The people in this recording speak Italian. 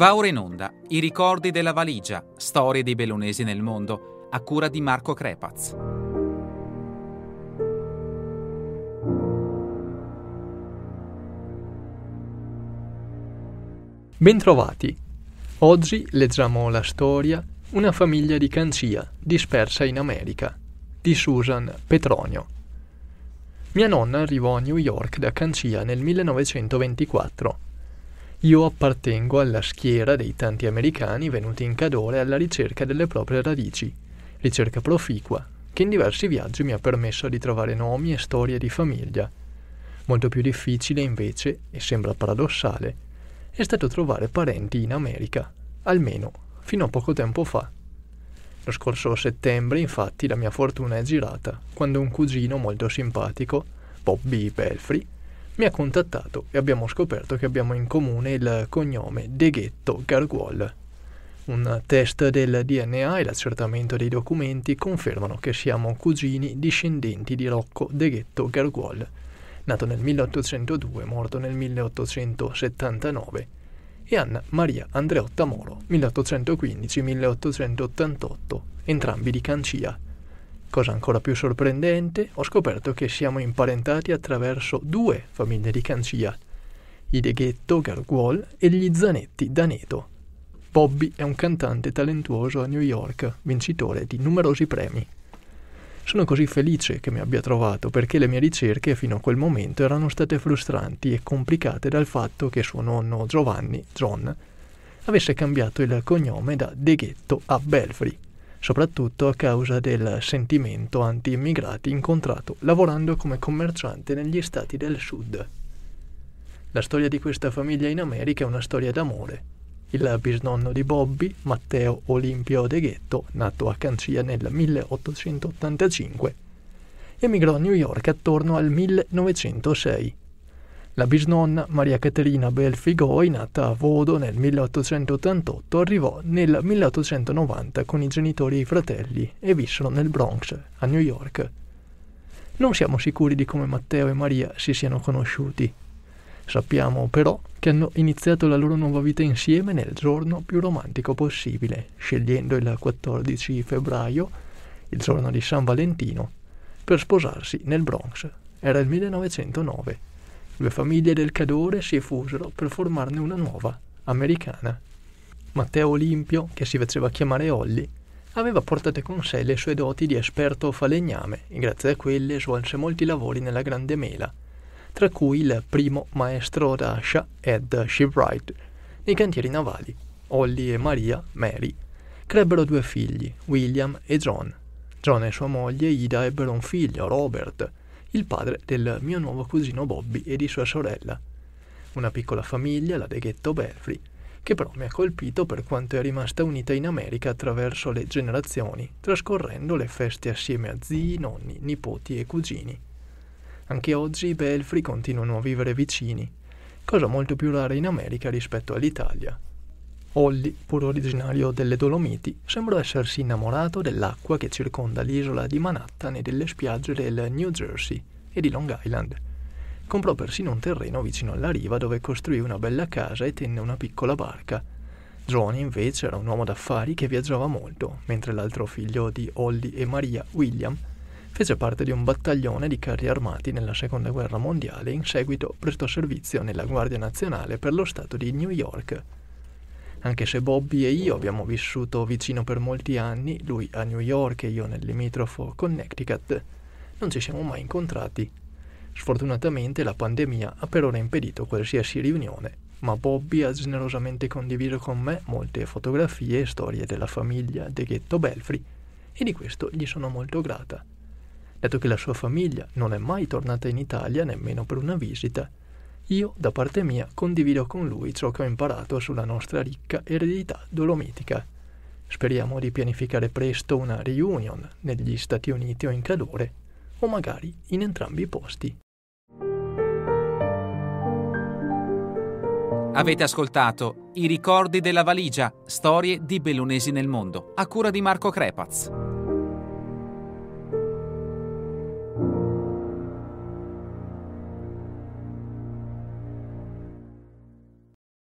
Va ora in onda I ricordi della valigia, storie dei bellunesi nel mondo, a cura di Marco Crepaz. Bentrovati. Oggi leggiamo la storia Una famiglia di Cancia dispersa in America di Susan Petronio. Mia nonna arrivò a New York da Cancia nel 1924 io appartengo alla schiera dei tanti americani venuti in Cadore alla ricerca delle proprie radici, ricerca proficua, che in diversi viaggi mi ha permesso di trovare nomi e storie di famiglia. Molto più difficile invece, e sembra paradossale, è stato trovare parenti in America, almeno fino a poco tempo fa. Lo scorso settembre, infatti, la mia fortuna è girata quando un cugino molto simpatico, Bobby Belfry, mi ha contattato e abbiamo scoperto che abbiamo in comune il cognome De Ghetto Garguol. Un test del DNA e l'accertamento dei documenti confermano che siamo cugini discendenti di Rocco De Ghetto Garguol, nato nel 1802 morto nel 1879, e Anna Maria Andreotta Moro, 1815-1888, entrambi di Cancia Cosa ancora più sorprendente, ho scoperto che siamo imparentati attraverso due famiglie di Cancia, i De Ghetto Garguol e gli Zanetti Daneto. Bobby è un cantante talentuoso a New York, vincitore di numerosi premi. Sono così felice che mi abbia trovato perché le mie ricerche fino a quel momento erano state frustranti e complicate dal fatto che suo nonno Giovanni, John, avesse cambiato il cognome da De Ghetto a Belfry soprattutto a causa del sentimento anti-immigrati incontrato lavorando come commerciante negli stati del sud. La storia di questa famiglia in America è una storia d'amore. Il bisnonno di Bobby, Matteo Olimpio De Ghetto, nato a Cancia nel 1885, emigrò a New York attorno al 1906 la bisnonna Maria Caterina Belfigoi, nata a Vodo nel 1888, arrivò nel 1890 con i genitori e i fratelli e vissero nel Bronx, a New York. Non siamo sicuri di come Matteo e Maria si siano conosciuti. Sappiamo però che hanno iniziato la loro nuova vita insieme nel giorno più romantico possibile, scegliendo il 14 febbraio, il giorno di San Valentino, per sposarsi nel Bronx. Era il 1909. Le famiglie del Cadore si fusero per formarne una nuova, americana. Matteo Olimpio, che si faceva chiamare Olli, aveva portate con sé le sue doti di esperto falegname e grazie a quelle svolse molti lavori nella grande mela, tra cui il primo maestro d'ascia Ed Shipwright nei cantieri navali. Ollie e Maria, Mary, crebbero due figli, William e John. John e sua moglie Ida ebbero un figlio, Robert, il padre del mio nuovo cugino Bobby e di sua sorella. Una piccola famiglia, la De Ghetto Belfry, che però mi ha colpito per quanto è rimasta unita in America attraverso le generazioni, trascorrendo le feste assieme a zii, nonni, nipoti e cugini. Anche oggi i Belfry continuano a vivere vicini, cosa molto più rara in America rispetto all'Italia, Olli, pur originario delle Dolomiti, sembrò essersi innamorato dell'acqua che circonda l'isola di Manhattan e delle spiagge del New Jersey e di Long Island. Comprò persino un terreno vicino alla riva dove costruì una bella casa e tenne una piccola barca. Johnny invece era un uomo d'affari che viaggiava molto, mentre l'altro figlio di Olli e Maria, William, fece parte di un battaglione di carri armati nella Seconda Guerra Mondiale e in seguito prestò servizio nella Guardia Nazionale per lo Stato di New York anche se Bobby e io abbiamo vissuto vicino per molti anni, lui a New York e io nel limitrofo Connecticut, non ci siamo mai incontrati. Sfortunatamente la pandemia ha per ora impedito qualsiasi riunione, ma Bobby ha generosamente condiviso con me molte fotografie e storie della famiglia De Ghetto Belfry e di questo gli sono molto grata. Dato che la sua famiglia non è mai tornata in Italia nemmeno per una visita, io, da parte mia, condivido con lui ciò che ho imparato sulla nostra ricca eredità dolomitica. Speriamo di pianificare presto una reunion negli Stati Uniti o in Cadore, o magari in entrambi i posti. Avete ascoltato I ricordi della valigia, storie di Bellunesi nel mondo, a cura di Marco Crepaz.